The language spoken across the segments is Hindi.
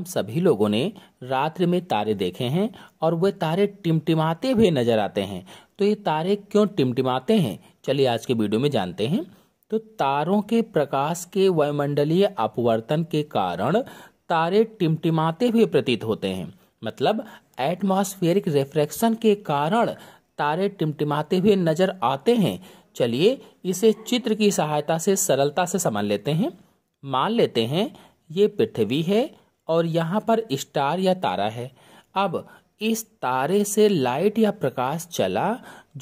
हम सभी लोगों ने रात्रि में तारे देखे हैं और वे तारे टिमटिमाते हुए नजर आते हैं तो ये तारे क्यों टिमटिमाते हैं चलिए आज के वीडियो में जानते हैं तो तारों के प्रकाश के वायुमंडलीय अपवर्तन के कारण तारे टिमटिमाते हुए प्रतीत होते हैं मतलब एटमॉस्फेरिक रिफ्रैक्शन के कारण तारे टिमटिमाते हुए नजर आते हैं चलिए इसे चित्र की सहायता से सरलता से समझ लेते हैं मान लेते हैं ये पृथ्वी है और यहाँ पर स्टार या तारा है अब इस तारे से लाइट या प्रकाश चला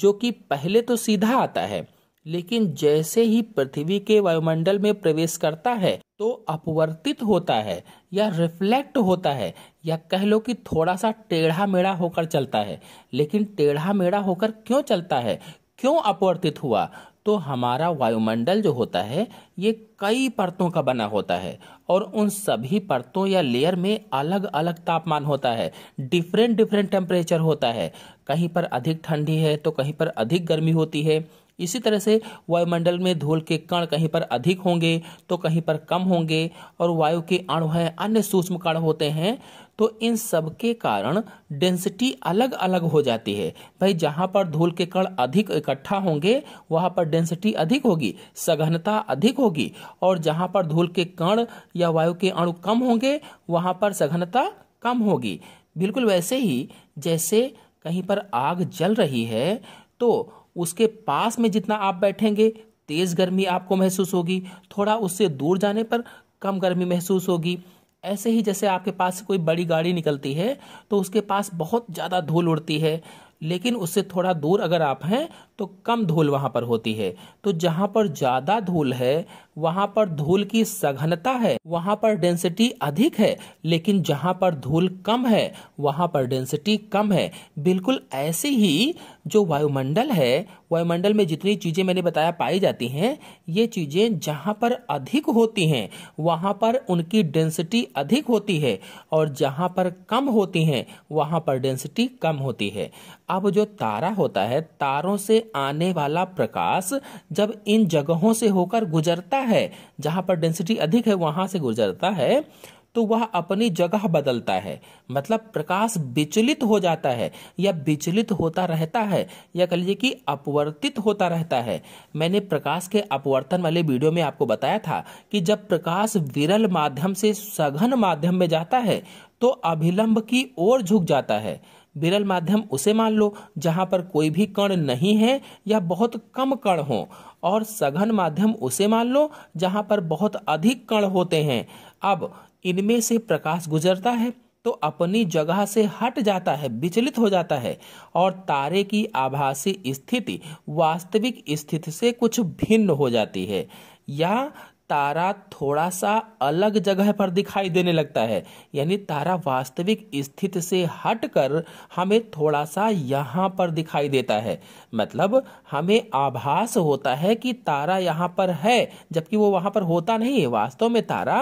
जो कि पहले तो सीधा आता है लेकिन जैसे ही पृथ्वी के वायुमंडल में प्रवेश करता है तो अपवर्तित होता है या रिफ्लेक्ट होता है या कह लो कि थोड़ा सा टेढ़ा मेढ़ा होकर चलता है लेकिन टेढ़ा मेढ़ा होकर क्यों चलता है क्यों अपवर्तित हुआ तो हमारा वायुमंडल जो होता है ये कई परतों का बना होता है और उन सभी परतों या लेयर में अलग अलग तापमान होता है डिफरेंट डिफरेंट टेम्परेचर होता है कहीं पर अधिक ठंडी है तो कहीं पर अधिक गर्मी होती है इसी तरह से वायुमंडल में धूल के कण कहीं पर अधिक होंगे तो कहीं पर कम होंगे और वायु के अणु है अन्य सूक्ष्म कण होते हैं तो इन सब के कारण डेंसिटी अलग अलग हो जाती है भाई जहाँ पर धूल के कण अधिक इकट्ठा होंगे वहाँ पर डेंसिटी अधिक होगी सघनता अधिक होगी और जहाँ पर धूल के कण या वायु के अणु कम होंगे वहाँ पर सघनता कम होगी बिल्कुल वैसे ही जैसे कहीं पर आग जल रही है तो उसके पास में जितना आप बैठेंगे तेज़ गर्मी आपको महसूस होगी थोड़ा उससे दूर जाने पर कम गर्मी महसूस होगी ऐसे ही जैसे आपके पास कोई बड़ी गाड़ी निकलती है तो उसके पास बहुत ज़्यादा धूल उड़ती है लेकिन उससे थोड़ा दूर अगर आप हैं तो कम धूल वहाँ पर होती है तो जहाँ पर ज़्यादा धूल है वहाँ पर धूल की सघनता है वहाँ पर डेंसिटी अधिक है लेकिन जहाँ पर धूल कम है वहाँ पर डेंसिटी कम है बिल्कुल ऐसे ही जो वायुमंडल है वायुमंडल में जितनी चीज़ें मैंने बताया पाई जाती हैं ये चीज़ें जहाँ पर अधिक होती हैं वहाँ पर उनकी डेंसिटी अधिक होती है और जहाँ पर कम होती हैं वहाँ पर डेंसिटी कम होती है अब जो तारा होता है तारों से आने वाला प्रकाश जब इन जगहों से होकर गुजरता है जहां पर डेंसिटी अधिक है वहां से गुजरता है तो वह अपनी जगह बदलता है मतलब प्रकाश विचलित हो जाता है या विचलित होता रहता है या कह लीजिए कि अपवर्तित होता रहता है मैंने प्रकाश के अपवर्तन वाले वीडियो में आपको बताया था कि जब प्रकाश विरल माध्यम से सघन माध्यम में जाता है तो अभिलंब की ओर झुक जाता है विरल माध्यम उसे मान लो जहाँ पर कोई भी कण नहीं है या बहुत कम कण हो और सघन माध्यम उसे मान लो जहाँ पर बहुत अधिक कण होते हैं अब इनमें से प्रकाश गुजरता है तो अपनी जगह से हट जाता है विचलित हो जाता है और तारे की आभासी स्थिति वास्तविक स्थिति से कुछ भिन्न हो जाती है या तारा थोड़ा सा अलग जगह पर दिखाई देने लगता है यानी तारा वास्तविक स्थिति से हटकर हमें थोड़ा सा यहाँ पर दिखाई देता है मतलब हमें आभास होता है कि तारा यहाँ पर है जबकि वो वहाँ पर होता नहीं है वास्तव में तारा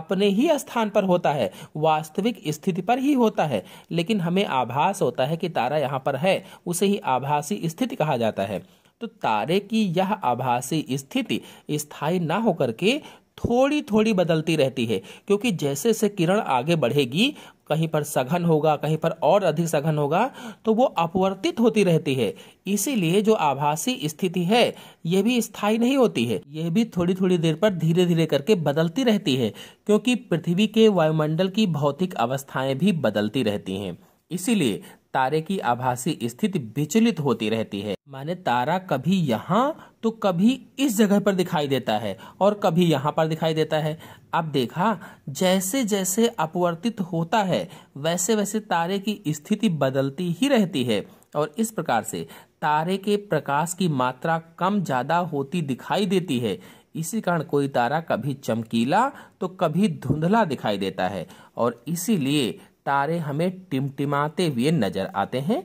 अपने ही स्थान पर होता है वास्तविक स्थिति पर ही होता है लेकिन हमें आभास होता है कि तारा यहाँ पर है उसे ही आभासी स्थिति कहा जाता है तो तारे की यह आभासी स्थिति स्थायी ना होकर के थोड़ी थोड़ी बदलती रहती है क्योंकि जैसे जैसे किरण आगे बढ़ेगी कहीं पर सघन होगा कहीं पर और अधिक सघन होगा तो वो अपवर्तित होती रहती है इसीलिए जो आभासी स्थिति है यह भी स्थायी नहीं होती है यह भी थोड़ी थोड़ी देर पर धीरे धीरे करके बदलती रहती है क्योंकि पृथ्वी के वायुमंडल की भौतिक अवस्थाएं भी बदलती रहती हैं इसीलिए तारे की आभासी स्थिति विचलित होती रहती है माने तारा कभी यहाँ तो कभी इस जगह पर दिखाई देता है और कभी यहाँ पर दिखाई देता है अब देखा जैसे जैसे अपवर्तित होता है वैसे वैसे तारे की स्थिति बदलती ही रहती है और इस प्रकार से तारे के प्रकाश की मात्रा कम ज़्यादा होती दिखाई देती है इसी कारण कोई तारा कभी चमकीला तो कभी धुंधला दिखाई देता है और इसीलिए तारे हमें टिमटिमाते हुए नजर आते हैं